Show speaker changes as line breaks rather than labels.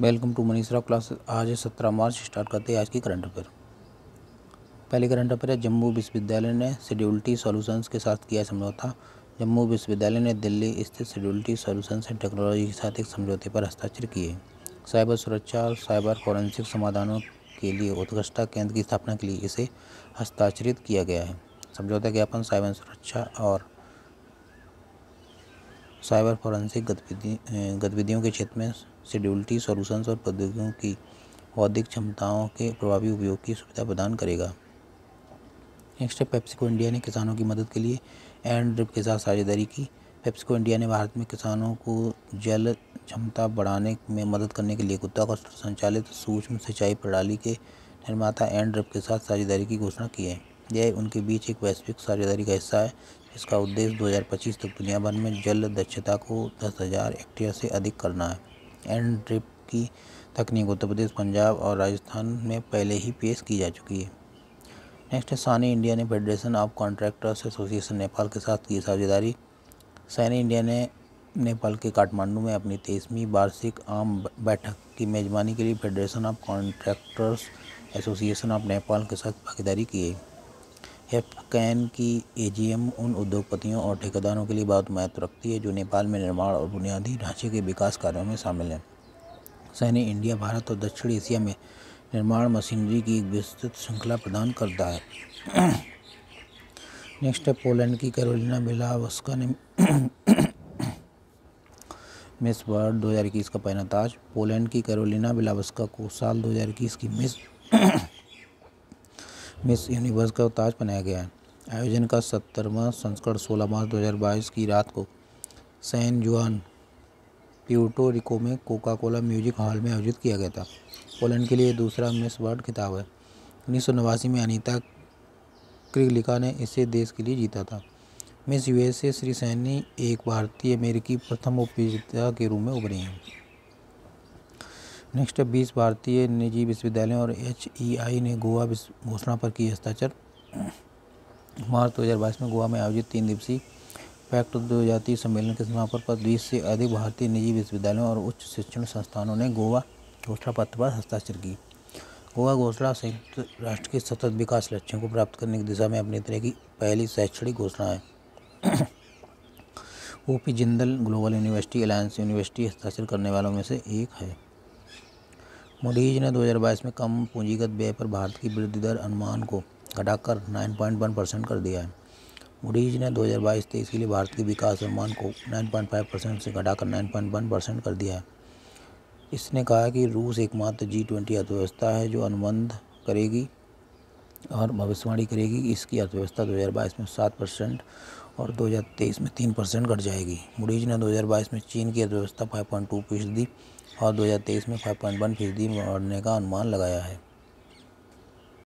welcome to मनीषरा class आज है सत्रह मार्च स्टार्ट करते हैं आज की करंट अफेयर पहले करंट अफेयर है जम्मू विश्वविद्यालय ने शेड्यूल्टी सॉल्यूशंस के साथ किया समझौता जम्मू विश्वविद्यालय ने दिल्ली स्थित शेड्यूल्टी सॉल्यूशंस एंड टेक्नोलॉजी के साथ एक समझौते पर हस्ताक्षर किए साइबर सुरक्षा और साइबर फॉरेंसिक समाधानों के लिए उत्कृष्टता केंद्र की स्थापना के लिए इसे हस्ताक्षरित किया गया है समझौता ज्ञापन साइबर सुरक्षा और साइबर फॉरेंसिक गतिविधि गतिविधियों के क्षेत्र में शेड्यूलिटी सॉल्यूशंस और प्रौद्योगिकियों की बौद्धिक क्षमताओं के प्रभावी उपयोग की सुविधा प्रदान करेगा नेक्स्ट है पेप्सिको इंडिया ने किसानों की मदद के लिए एंड ड्रिप के साथ साझेदारी की पेप्सिको इंडिया ने भारत में किसानों को जल क्षमता बढ़ाने में मदद करने के लिए गुत्ताकर्षण संचालित सूक्ष्म सिंचाई प्रणाली के निर्माता एंड ड्रिप के साथ साझेदारी की घोषणा की है यह उनके बीच एक वैश्विक साझेदारी का हिस्सा है इसका उद्देश्य 2025 तक दुनिया भर में जल दक्षता को दस हज़ार हेक्टेयर से अधिक करना है एंड ड्रिप की तकनीक उत्तर प्रदेश पंजाब और राजस्थान में पहले ही पेश की जा चुकी है नेक्स्ट है सानी इंडिया ने federation of contractors association Nepal के साथ की साझेदारी सैनी इंडिया ने नेपाल के काठमांडू में अपनी तेईसवीं वार्षिक आम बैठक की मेज़बानी के लिए federation of contractors association of Nepal के साथ भागीदारी की है एफ कैन की एजीएम उन उद्योगपतियों और ठेकेदारों के लिए बहुत महत्व रखती है जो नेपाल में निर्माण और बुनियादी ढांचे के विकास कार्यों में शामिल हैं सैन्य इंडिया भारत और दक्षिण एशिया में निर्माण मशीनरी की एक विस्तृत श्रृंखला प्रदान करता है नेक्स्ट है पोलैंड की कैरोलिना बेलावस्का ने मिस वर्ल्ड 2021 का पहला ताज पोलैंड की कैरोलिना बिलावस्का को साल 2021 की मिस मिस यूनिवर्स का ताज पहनाया गया है आयोजन का सत्तरवा संस्करण 16 मार्च 2022 की रात को सैन जुआन प्यूटो रिको में कोका कोला म्यूजिक हॉल में आयोजित किया गया था पोलैंड के लिए दूसरा मिस वर्ल्ड खिताब है उन्नीस में अनीता क्रिगलिका ने इसे देश के लिए जीता था मिस यूएसए श्री सैनी एक भारतीय अमेरिकी प्रथम उपविजेता के रूप में उभरी हैं नेक्स्ट है बीस भारतीय निजी विश्वविद्यालयों और एच ई आई ने गोवा घोषणा पर की हस्ताक्षर मार्च दो हज़ार बाईस में गोवा में आयोजित तीन दिवसीय पैक्ट दो जातीय सम्मेलन के समापन पर बीस से अधिक भारतीय निजी विश्वविद्यालयों और उच्च शिक्षण संस्थानों ने गोवा घोषणा पत्र पर हस्ताक्षर की गोवा घोषणा संयुक्त राष्ट्र के सतत विकास लक्ष्यों को प्राप्त करने की दिशा में अपनी तरह की पहली शैक्षणिक घोषणा है O P Jindal global university alliance university हस्ताक्षर करने वालों में से एक है मूडीज ने 2022 में कम पूंजीगत व्यय पर भारत की वृद्धि दर अनुमान को घटाकर 9.1 परसेंट कर दिया है मूडीज ने 2022-23 के लिए भारत के विकास अनुमान को 9.5 परसेंट से घटाकर 9.1 परसेंट कर दिया है इसने कहा कि रूस एकमात्र जी ट्वेंटी अर्थव्यवस्था है जो अनुबंध करेगी और भविष्यवाणी करेगी इसकी अर्थव्यवस्था दो में सात परसेंट और 2023 में तीन परसेंट घट जाएगी मुडीज ने 2022 में चीन की अर्थव्यवस्था 5.2 फीसदी और 2023 में 5.1 फीसदी बढ़ने का अनुमान लगाया है